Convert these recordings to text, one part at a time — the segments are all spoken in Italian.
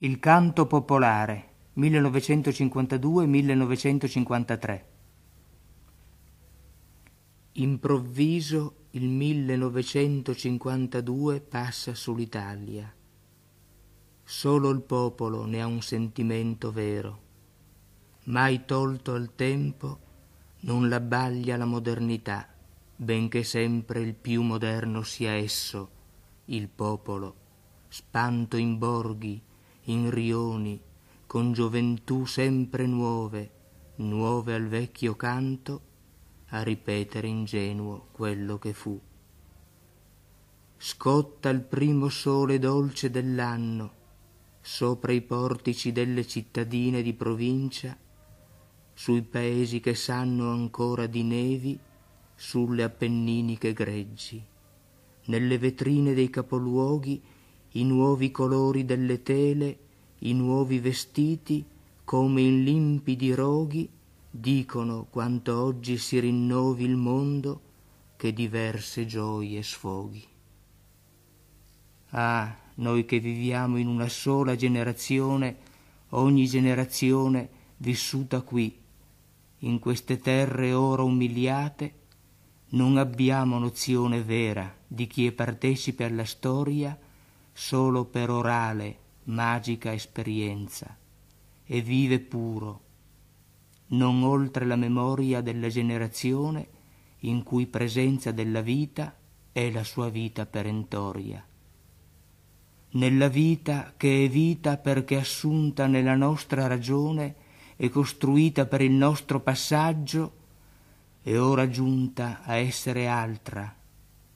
Il canto popolare 1952-1953 Improvviso il 1952 passa sull'Italia. Solo il popolo ne ha un sentimento vero. Mai tolto al tempo, non l'abbaglia la modernità, benché sempre il più moderno sia esso, il popolo, spanto in borghi, in rioni, con gioventù sempre nuove, nuove al vecchio canto, a ripetere ingenuo quello che fu. Scotta il primo sole dolce dell'anno, sopra i portici delle cittadine di provincia, sui paesi che sanno ancora di nevi, sulle appenniniche greggi, nelle vetrine dei capoluoghi i nuovi colori delle tele, i nuovi vestiti, come in limpidi roghi, dicono quanto oggi si rinnovi il mondo, che diverse gioie sfoghi. Ah, noi che viviamo in una sola generazione, ogni generazione vissuta qui, in queste terre ora umiliate, non abbiamo nozione vera di chi è partecipe alla storia solo per orale, magica esperienza, e vive puro, non oltre la memoria della generazione in cui presenza della vita è la sua vita perentoria. Nella vita che è vita perché assunta nella nostra ragione e costruita per il nostro passaggio, è ora giunta a essere altra,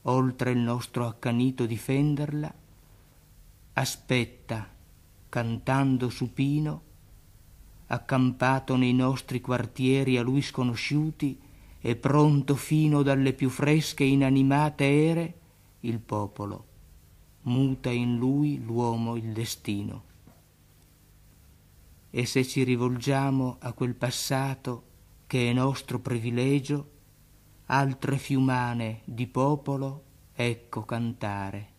oltre il nostro accanito difenderla, aspetta, cantando supino, accampato nei nostri quartieri a lui sconosciuti e pronto fino dalle più fresche e inanimate ere, il popolo, muta in lui l'uomo il destino. E se ci rivolgiamo a quel passato che è nostro privilegio, altre fiumane di popolo ecco cantare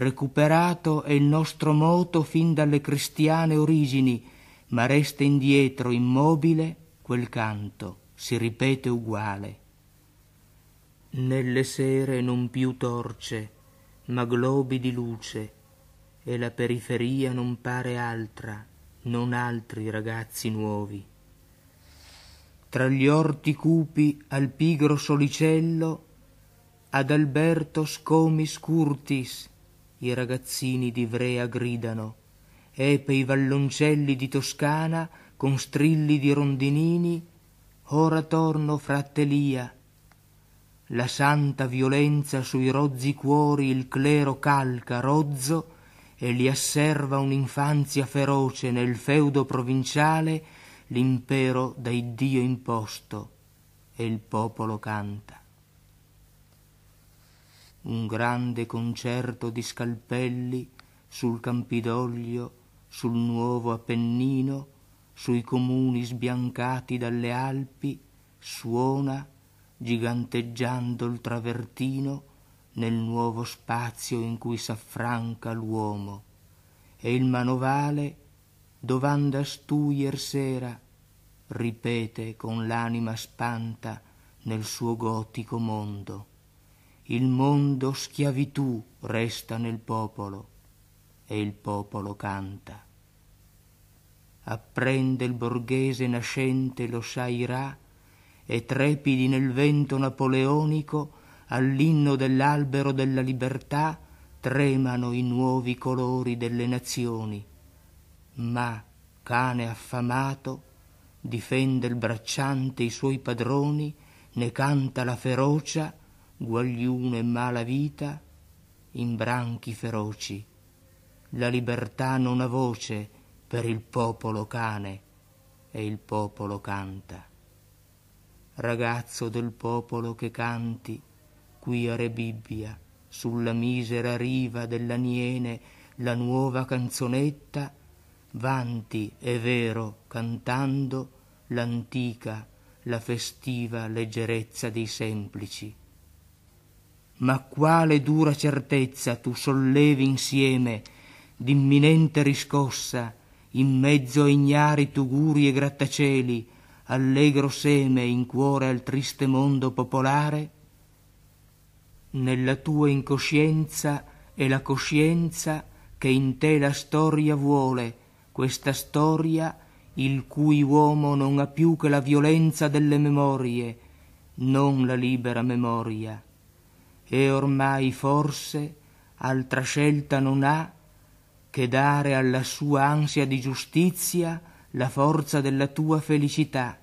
recuperato è il nostro moto fin dalle cristiane origini, ma resta indietro immobile quel canto, si ripete uguale. Nelle sere non più torce, ma globi di luce, e la periferia non pare altra, non altri ragazzi nuovi. Tra gli orti cupi al pigro solicello, ad Alberto scomis curtis, i ragazzini di Vrea gridano, e pei valloncelli di Toscana con strilli di rondinini, ora torno frattelia. La santa violenza sui rozzi cuori il clero calca rozzo e li asserva un'infanzia feroce nel feudo provinciale l'impero dai Dio imposto e il popolo canta un grande concerto di scalpelli sul Campidoglio, sul nuovo Appennino, sui comuni sbiancati dalle Alpi, suona, giganteggiando il travertino, nel nuovo spazio in cui s'affranca l'uomo. E il manovale, dovanda stuier sera, ripete con l'anima spanta nel suo gotico mondo il mondo schiavitù resta nel popolo e il popolo canta. Apprende il borghese nascente lo sairà e trepidi nel vento napoleonico all'inno dell'albero della libertà tremano i nuovi colori delle nazioni. Ma, cane affamato, difende il bracciante i suoi padroni, ne canta la ferocia guagliuno e mala vita, in branchi feroci. La libertà non ha voce per il popolo cane e il popolo canta. Ragazzo del popolo che canti, qui a Rebibbia, sulla misera riva dell'Aniene, la nuova canzonetta, vanti, è vero, cantando, l'antica, la festiva leggerezza dei semplici ma quale dura certezza tu sollevi insieme d'imminente riscossa in mezzo a ignari tuguri e grattacieli allegro seme in cuore al triste mondo popolare nella tua incoscienza è la coscienza che in te la storia vuole questa storia il cui uomo non ha più che la violenza delle memorie non la libera memoria e ormai forse altra scelta non ha che dare alla sua ansia di giustizia la forza della tua felicità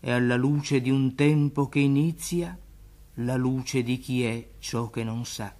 e alla luce di un tempo che inizia la luce di chi è ciò che non sa.